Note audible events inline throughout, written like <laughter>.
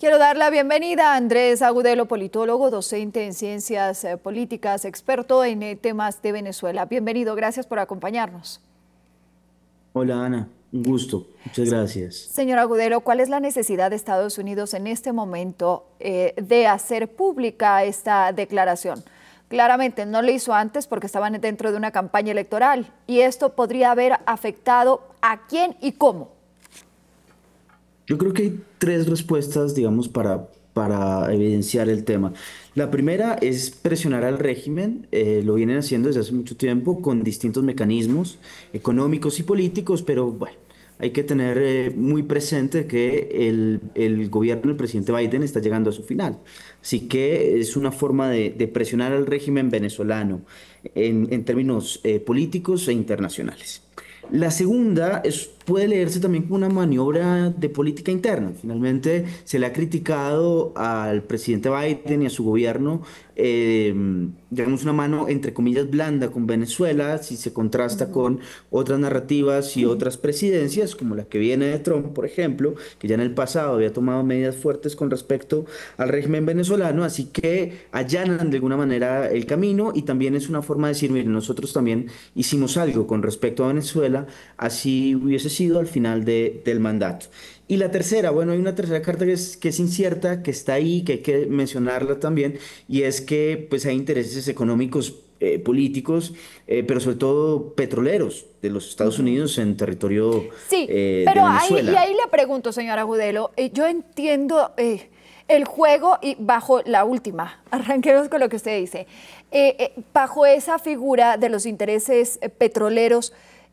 Quiero dar la bienvenida a Andrés Agudelo, politólogo, docente en ciencias eh, políticas, experto en eh, temas de Venezuela. Bienvenido, gracias por acompañarnos. Hola Ana, un gusto, muchas gracias. Señor Agudelo, ¿cuál es la necesidad de Estados Unidos en este momento eh, de hacer pública esta declaración? Claramente no lo hizo antes porque estaban dentro de una campaña electoral y esto podría haber afectado a quién y cómo. Yo creo que hay tres respuestas, digamos, para, para evidenciar el tema. La primera es presionar al régimen, eh, lo vienen haciendo desde hace mucho tiempo con distintos mecanismos económicos y políticos, pero bueno, hay que tener eh, muy presente que el, gobierno del presidente Biden está llegando a su final. Así que es una forma de, presionar al régimen venezolano en, términos eh, políticos e internacionales. La segunda es puede leerse también como una maniobra de política interna. Finalmente se le ha criticado al presidente Biden y a su gobierno, eh, digamos, una mano entre comillas blanda con Venezuela, si se contrasta con otras narrativas y otras presidencias, como la que viene de Trump, por ejemplo, que ya en el pasado había tomado medidas fuertes con respecto al régimen venezolano, así que allanan de alguna manera el camino y también es una forma de decir, miren, nosotros también hicimos algo con respecto a Venezuela, así hubiese sido al final del mandato. Y la tercera, bueno, hay una tercera carta que es, incierta, que está ahí, que hay que mencionarla también, y es que pues hay intereses económicos eh, políticos, eh, pero sobre todo petroleros de los Estados Unidos en territorio sí, eh, pero de Venezuela. Ahí, y ahí le pregunto, señora Gudelo, yo entiendo el juego y bajo la última, <laughs> arranquemos con lo que usted dice, bajo esa figura de los intereses petroleros,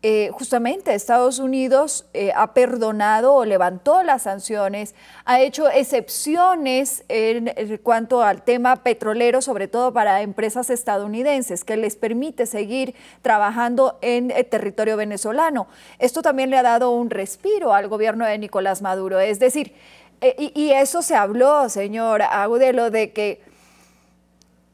eh, justamente Estados Unidos eh, ha perdonado o levantó las sanciones, ha hecho excepciones en, cuanto al tema petrolero, sobre todo para empresas estadounidenses, que les permite seguir trabajando en el eh, territorio venezolano. Esto también le ha dado un respiro al gobierno de Nicolás Maduro. Es decir, y, y eso se habló, señor Agudelo, de que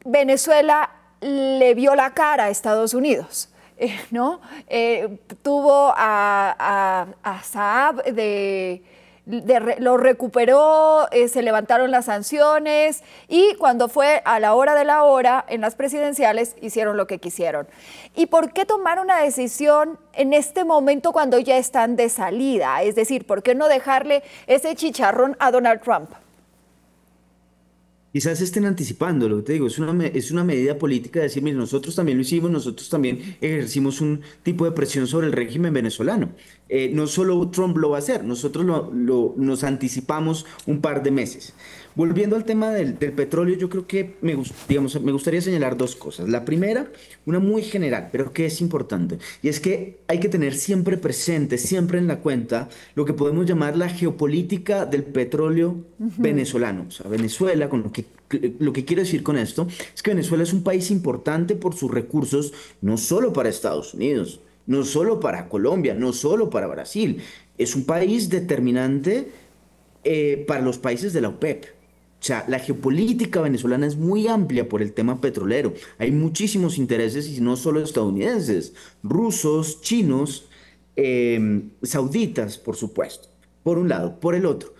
Venezuela le vio la cara a Estados Unidos eh, ¿no? Eh, tuvo a, Saab de, lo recuperó, eh, se levantaron las sanciones y cuando fue a la hora de la hora en las presidenciales hicieron lo que quisieron. ¿Y por qué tomar una decisión en este momento cuando ya están de salida? Es decir, ¿por qué no dejarle ese chicharrón a Donald Trump? Quizás estén que te digo, es una, es una medida política de decir, mire, nosotros también lo hicimos, nosotros también ejercimos un tipo de presión sobre el régimen venezolano. Eh, no solo Trump lo va a hacer, nosotros lo- nos anticipamos un par de meses. Volviendo al tema del, petróleo, yo creo que me, digamos, me gustaría señalar dos cosas. La primera, una muy general, pero que es importante, y es que hay que tener siempre presente, siempre en la cuenta, lo que podemos llamar la geopolítica del petróleo venezolano. O sea, Venezuela, con lo que lo que quiero decir con esto es que Venezuela es un país importante por sus recursos, no solo para Estados Unidos, no solo para Colombia, no solo para Brasil. Es un país determinante eh, para los países de la OPEP. O sea, la geopolítica venezolana es muy amplia por el tema petrolero. Hay muchísimos intereses y no solo estadounidenses, rusos, chinos, em, sauditas, por supuesto, por un lado, por el otro.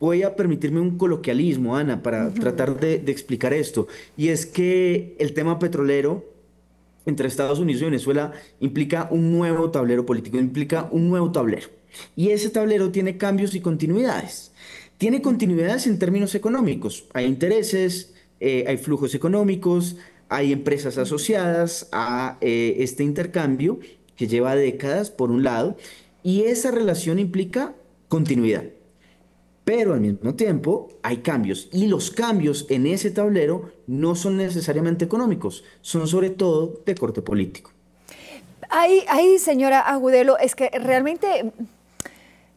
Voy a permitirme un coloquialismo, Ana, para tratar de, de explicar esto. Y es que el tema petrolero entre Estados Unidos y Venezuela implica un nuevo tablero político, implica un nuevo tablero. Y ese tablero tiene cambios y continuidades tiene continuidades en términos económicos. Hay intereses, eh, hay flujos económicos, hay empresas asociadas a eh, este intercambio que lleva décadas, por un lado, y esa relación implica continuidad. Pero al mismo tiempo hay cambios y los cambios en ese tablero no son necesariamente económicos, son sobre todo de corte político. ahí señora Agudelo, es que realmente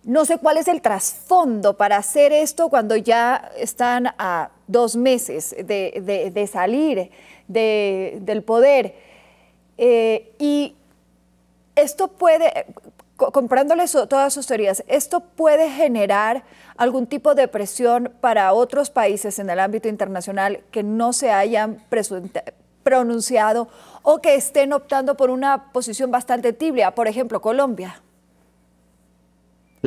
no sé cuál es el trasfondo para hacer esto cuando ya están a dos meses de, salir del poder. Eh, y esto puede, comprándoles todas sus teorías, ¿esto puede generar algún tipo de presión para otros países en el ámbito internacional que no se hayan pronunciado o que estén optando por una posición bastante tibia, por ejemplo, Colombia?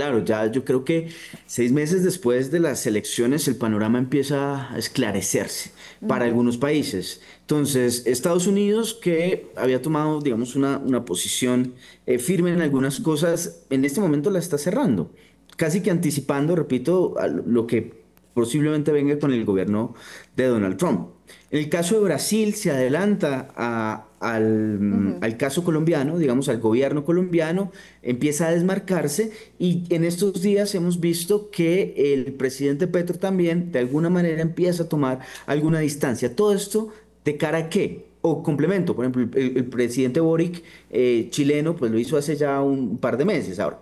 Claro, ya yo creo que seis meses después de las elecciones el panorama empieza a esclarecerse para algunos países. Entonces, Estados Unidos, que había tomado, digamos, una, una posición eh, firme en algunas cosas, en este momento la está cerrando, casi que anticipando, repito, lo que posiblemente venga con el gobierno de Donald Trump. el caso de Brasil, se adelanta a al, caso colombiano, digamos al gobierno colombiano, empieza a desmarcarse y en estos días hemos visto que el presidente Petro también de alguna manera empieza a tomar alguna distancia. Todo esto de cara a qué? O complemento, por ejemplo, el, presidente Boric eh, chileno pues lo hizo hace ya un par de meses ahora.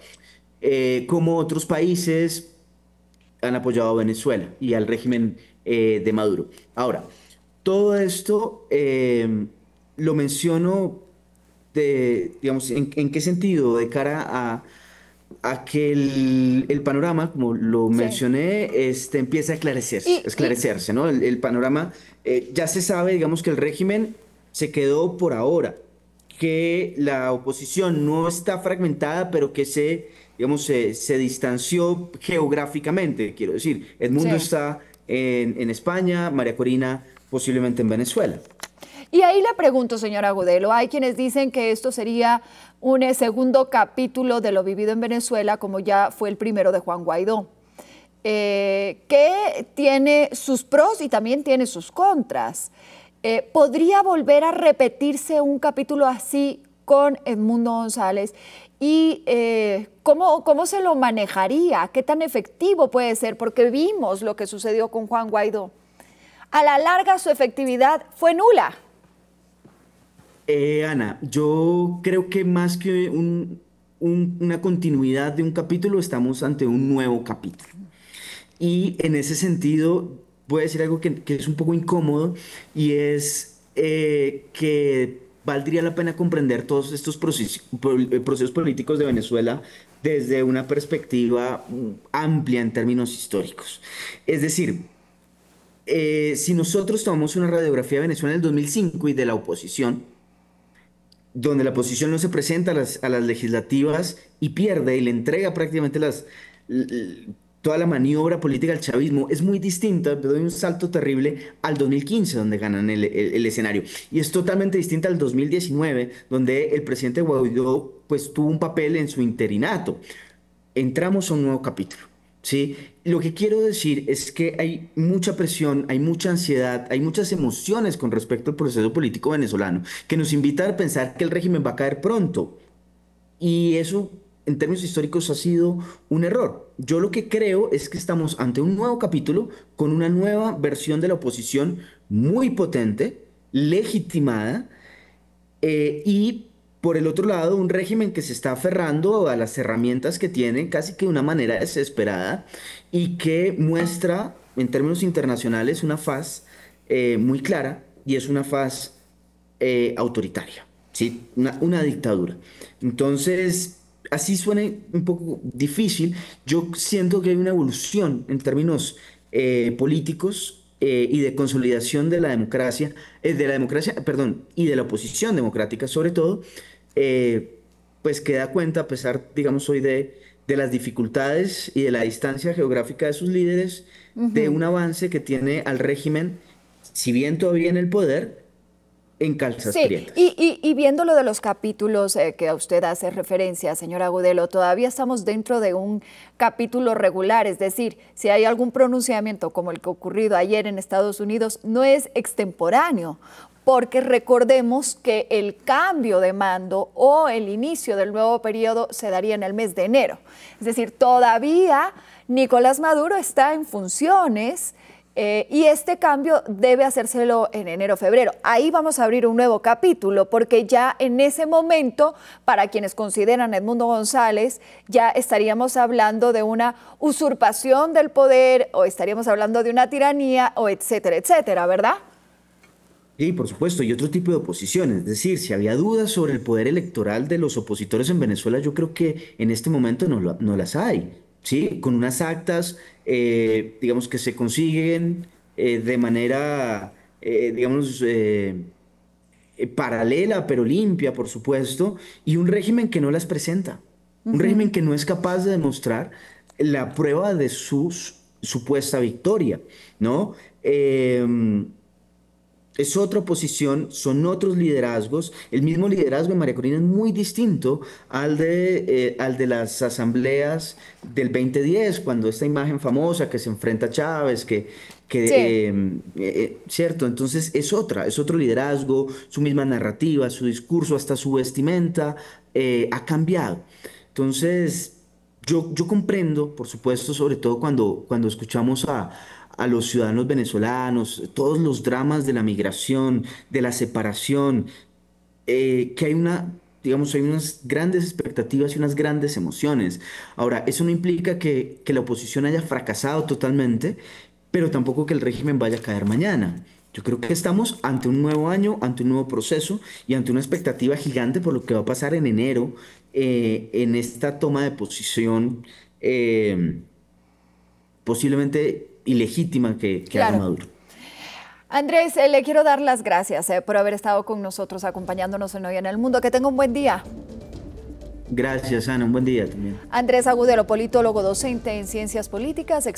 Eh, como otros países han apoyado a Venezuela y al régimen eh, de Maduro. Ahora, todo esto eh, lo menciono de, digamos, en, qué sentido, de cara a, que el, panorama, como lo mencioné, este, empieza a esclarecerse, esclarecerse ¿no? El, panorama, eh, ya se sabe, digamos, que el régimen se quedó por ahora, que la oposición no está fragmentada, pero que se, digamos, se, distanció geográficamente, quiero decir. Edmundo está en España, María Corina posiblemente en Venezuela. Y ahí le pregunto, señora Godelo, hay quienes dicen que esto sería un eh, segundo capítulo de lo vivido en Venezuela, como ya fue el primero de Juan Guaidó. Eh, que tiene sus pros y también tiene sus contras. Eh, ¿Podría volver a repetirse un capítulo así con Edmundo González? ¿Y ¿cómo, cómo se lo manejaría? ¿Qué tan efectivo puede ser? Porque vimos lo que sucedió con Juan Guaidó. A la larga su efectividad fue nula. Eh, Ana, yo creo que más que una continuidad de un capítulo, estamos ante un nuevo capítulo. Y en ese sentido, voy a decir algo que, es un poco incómodo y es eh, que valdría la pena comprender todos estos eh, procesos, políticos de Venezuela desde una perspectiva mm, amplia en términos históricos. Es decir, si nosotros tomamos una radiografía de Venezuela el 2005 y de la oposición, donde la oposición no se presenta a las, legislativas y pierde y le entrega prácticamente las, toda la maniobra política al chavismo, es muy distinta, doy un salto terrible al 2015, donde ganan el, escenario. Y es totalmente distinta al 2019, donde el presidente Guaidó pues, tuvo un papel en su interinato. Entramos a un nuevo capítulo. ¿sí? Lo que quiero decir es que hay mucha presión, hay mucha ansiedad, hay muchas emociones con respecto al proceso político venezolano que nos invita a pensar que el régimen va a caer pronto. Y eso en términos históricos ha sido un error. Yo lo que creo es que estamos ante un nuevo capítulo con una nueva versión de la oposición muy potente, legitimada eh, y por el otro lado, un régimen que se está aferrando a las herramientas que tiene casi que de una manera desesperada y que muestra, en términos internacionales, una faz eh, muy clara y es una faz eh, autoritaria, ¿sí? Una, dictadura. Entonces, así suene un poco difícil, yo siento que hay una evolución en términos eh, políticos y de consolidación de la democracia, de la democracia, perdón, y de la oposición democrática sobre todo, eh, pues que da cuenta, a pesar, digamos, hoy de, las dificultades y de la distancia geográfica de sus líderes, de un avance que tiene al régimen, si bien todavía en el poder, en calzas sí, y, viendo lo de los capítulos eh, que que usted hace referencia, señora agudelo todavía estamos dentro de un capítulo regular, es decir, si hay algún pronunciamiento como el que ocurrido ayer en Estados Unidos, no es extemporáneo porque recordemos que el cambio de mando o el inicio del nuevo periodo se daría en el mes de enero. Es decir, todavía Nicolás Maduro está en funciones. Eh, y este cambio debe hacérselo en enero-febrero. Ahí vamos a abrir un nuevo capítulo, porque ya en ese momento, para quienes consideran a Edmundo González, ya estaríamos hablando de una usurpación del poder o estaríamos hablando de una tiranía o etcétera, etcétera, ¿verdad? Y por supuesto, y otro tipo de oposiciones. es decir, si había dudas sobre el poder electoral de los opositores en Venezuela, yo creo que en este momento no, las hay, ¿sí? Con unas actas, eh, digamos, que se consiguen eh, de manera, eh, digamos, paralela, pero limpia, por supuesto, y un régimen que no las presenta, un régimen que no es capaz de demostrar la prueba de su supuesta victoria, ¿no? Em, es otra posición, son otros liderazgos. El mismo liderazgo de María Corina es muy distinto al de, eh, al de las asambleas del 2010, cuando esta imagen famosa que se enfrenta a Chávez, que, em, eh, eh, cierto, entonces es otra, es otro liderazgo, su misma narrativa, su discurso, hasta su vestimenta ha cambiado. Entonces, yo, yo comprendo, por supuesto, sobre todo cuando, cuando escuchamos a a los ciudadanos venezolanos, todos los dramas de la migración, de la separación, eh, que hay una digamos, hay unas grandes expectativas y unas grandes emociones. Ahora, eso no implica que, la oposición haya fracasado totalmente, pero tampoco que el régimen vaya a caer mañana. Yo creo que estamos ante un nuevo año, ante un nuevo proceso y ante una expectativa gigante por lo que va a pasar en enero eh, en esta toma de posición eh, posiblemente ilegítima que, que Maduro. Andrés, eh, le quiero dar las gracias eh, por haber estado con nosotros, acompañándonos en Hoy en el Mundo. Que tenga un buen día. Gracias, Ana. Un buen día también. Andrés Agudelo, politólogo, docente en ciencias políticas.